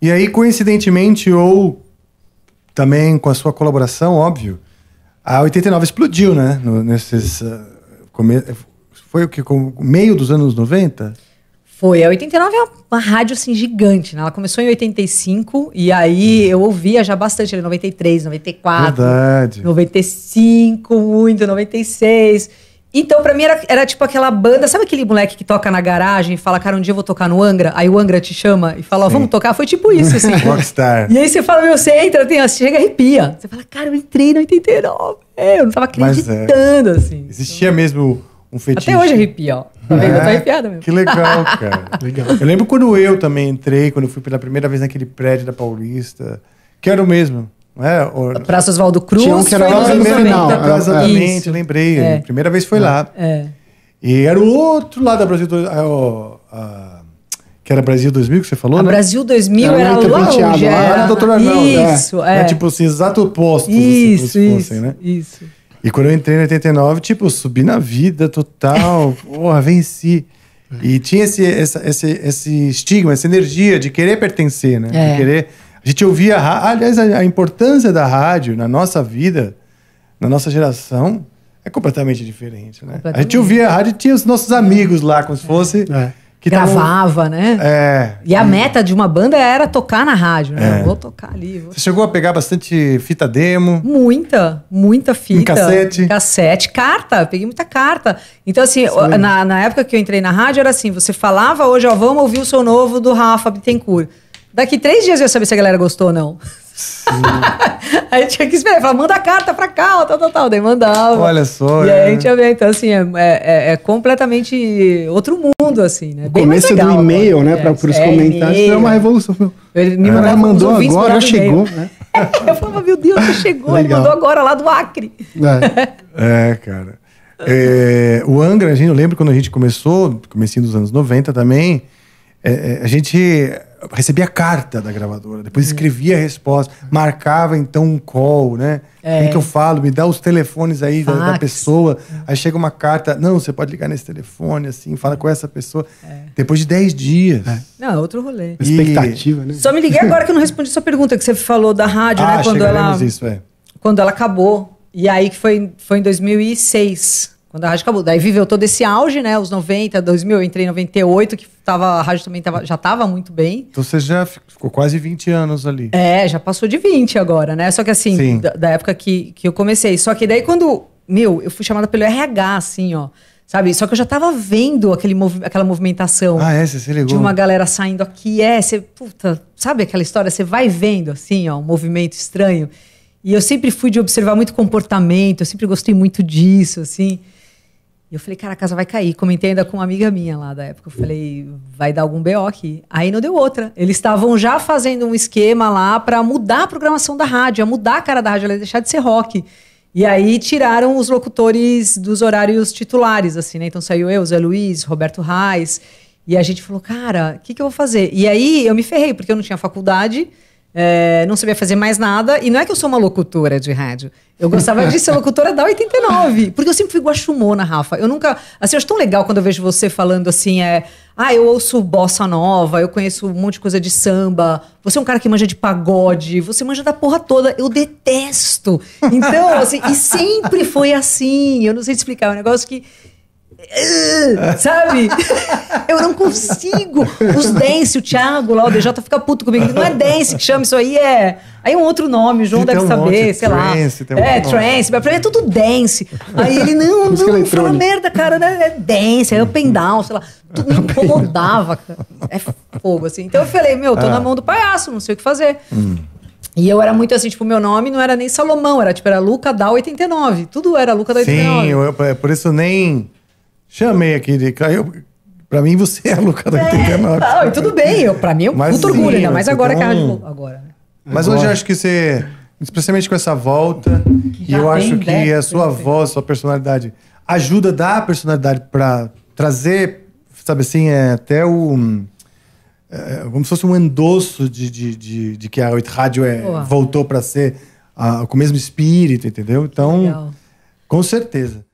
E aí, coincidentemente, ou também com a sua colaboração, óbvio, a 89 explodiu, né? No, nesses. Uh, come... Foi o que? Meio dos anos 90? Foi. A 89 é uma, rádio assim, gigante, né? Ela começou em 85 e aí hum. eu ouvia já bastante, ali, 93, 94. Verdade. 95, muito, 96. Então, pra mim era, era tipo aquela banda. Sabe aquele moleque que toca na garagem e fala, cara, um dia eu vou tocar no Angra? Aí o Angra te chama e fala, ó, vamos tocar? Foi tipo isso, assim. Rockstar. E aí você fala, meu, você entra, tem, você chega e arrepia. Você fala, cara, eu entrei no 89. É, eu não tava acreditando, Mas, é, assim. Existia mesmo um fetiche. Até hoje arrepia, ó. é, Eu tô é? arrepiada mesmo. Que legal, cara. legal. Eu lembro quando eu também entrei, quando eu fui pela primeira vez naquele prédio da Paulista. que era o mesmo. É, Praça Oswaldo Cruz. Tinha um que era lá no Blumenau. Exatamente, lembrei. É. Primeira vez foi é. lá. É. E era o outro lado da Brasil... Do... É, a, que era Brasil 2000 que você falou, a né? Brasil 2000 era, era longe. Era, era o Dr. Arnaldo. É. Isso, é. é. tipo assim, exato oposto. Assim, isso, assim, isso, fossem, né? isso. E quando eu entrei em 89, tipo, subi na vida total. porra, venci. E tinha esse, essa, esse, esse estigma, essa energia de querer pertencer, né? De é. querer... A gente ouvia, aliás, a, a importância da rádio na nossa vida, na nossa geração, é completamente diferente, né? Completamente. A gente ouvia a rádio tinha os nossos é. amigos lá, como se é. fosse... É. Que Gravava, tavam... né? É. E a meta de uma banda era tocar na rádio, né? É. Vou tocar ali. Vou... Você chegou a pegar bastante fita demo? Muita, muita fita. Em cassete? Em cassete, carta. Peguei muita carta. Então, assim, na, na época que eu entrei na rádio, era assim: você falava hoje, ó, vamos ouvir o som novo do Rafa Bittencourt. Daqui três dias eu ia saber se a galera gostou ou não. a gente tinha que esperar. Falar, manda carta pra cá, tal, tal, tal. Daí mandava. Olha só. E é. aí a é. gente ia ver. Então, assim, é, é, é completamente outro mundo, assim, né? O começo legal, do e-mail, né? É, pra, pros é, é comentários. Isso é uma revolução. Ele me ah, mandou, mandou agora, já chegou, né? eu falava, meu Deus, já chegou. Legal. Ele mandou agora lá do Acre. É, é cara. É, o Angra, a gente, eu lembro quando a gente começou, comecinho dos anos 90 também, a gente recebia carta da gravadora, depois hum. escrevia a resposta, hum. marcava então um call, né? É. Quem que eu falo? Me dá os telefones aí da, da, pessoa. Hum. Aí chega uma carta, não, você pode ligar nesse telefone, assim, fala com essa pessoa. É. Depois de 10 dias. É. Não, é outro rolê. E... Expectativa, né? Só me liguei agora que eu não respondi sua pergunta que você falou da rádio, ah, né? Quando ela, isso, é. quando ela acabou. E aí que foi, foi em 2006. Quando a rádio acabou. Daí viveu todo esse auge, né? Os 90, 2000, eu entrei em 98, que tava, a rádio também tava, já estava muito bem. Então você já ficou quase 20 anos ali. É, já passou de 20 agora, né? Só que assim, da, da, época que, que eu comecei. Só que daí quando, meu, eu fui chamada pelo RH, assim, ó. Sabe? Só que eu já estava vendo aquele mov aquela movimentação. Ah, é? Você ligou? De uma galera saindo aqui. É, você, puta, sabe aquela história? Você vai vendo, assim, ó, um movimento estranho. E eu sempre fui de observar muito comportamento, eu sempre gostei muito disso, assim. E eu falei, cara, a casa vai cair. Comentei ainda com uma amiga minha lá da época. Eu falei, vai dar algum BO aqui. Aí não deu outra. Eles estavam já fazendo um esquema lá para mudar a programação da rádio, a mudar a cara da rádio, ela ia deixar de ser rock. E aí tiraram os locutores dos horários titulares, assim, né? Então saiu eu, Zé Luiz, Roberto Reis. E a gente falou, cara, o que, que eu vou fazer? E aí eu me ferrei, porque eu não tinha faculdade. É, não sabia fazer mais nada. E não é que eu sou uma locutora de rádio. Eu gostava de ser locutora da 89. Porque eu sempre fui guaxumona, Rafa. Eu nunca. Assim, eu acho tão legal quando eu vejo você falando assim: é. Ah, eu ouço bossa nova, eu conheço um monte de coisa de samba. Você é um cara que manja de pagode, você manja da porra toda. Eu detesto. Então, assim, e sempre foi assim. Eu não sei te explicar. É um negócio que Sabe? Eu não consigo. Os dance, o Thiago lá, o DJ fica puto comigo. Não é dance que chama isso aí, é. Aí é um outro nome, o João tem deve um saber, monte, sei trance, lá. Tem um é, trance, mas pra ele é tudo dance. Aí ele, não, não, não fala merda, cara, né? É dance, é up and down, sei lá. Tudo me incomodava, cara. É fogo, assim. Então eu falei, meu, tô ah. na mão do palhaço, não sei o que fazer. Hum. E eu era muito assim, tipo, meu nome não era nem Salomão, era tipo, era Luca da 89. Tudo era Luca da 89. Sim, eu, é, por isso nem Chamei aqui de. Caiu, Pra mim, você é a Luca da que É, não, e tudo bem, eu, pra mim eu é um puto orgulho, ainda né? mais agora então... que a agora. Mas agora. hoje eu acho que você, especialmente com essa volta, e eu acho que né? a sua voz, sua personalidade, ajuda a dar personalidade pra trazer, sabe assim, é, até o. É, como se fosse um endosso de, de, de, de que a 8 Rádio é, voltou pra ser a, com o mesmo espírito, entendeu? Então, com certeza.